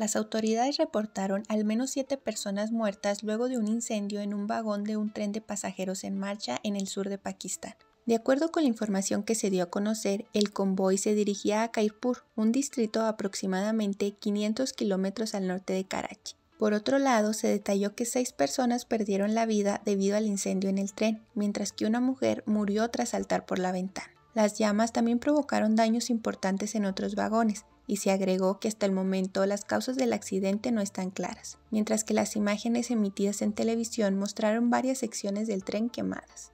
las autoridades reportaron al menos siete personas muertas luego de un incendio en un vagón de un tren de pasajeros en marcha en el sur de Pakistán. De acuerdo con la información que se dio a conocer, el convoy se dirigía a Kaipur, un distrito aproximadamente 500 kilómetros al norte de Karachi. Por otro lado, se detalló que seis personas perdieron la vida debido al incendio en el tren, mientras que una mujer murió tras saltar por la ventana. Las llamas también provocaron daños importantes en otros vagones, y se agregó que hasta el momento las causas del accidente no están claras, mientras que las imágenes emitidas en televisión mostraron varias secciones del tren quemadas.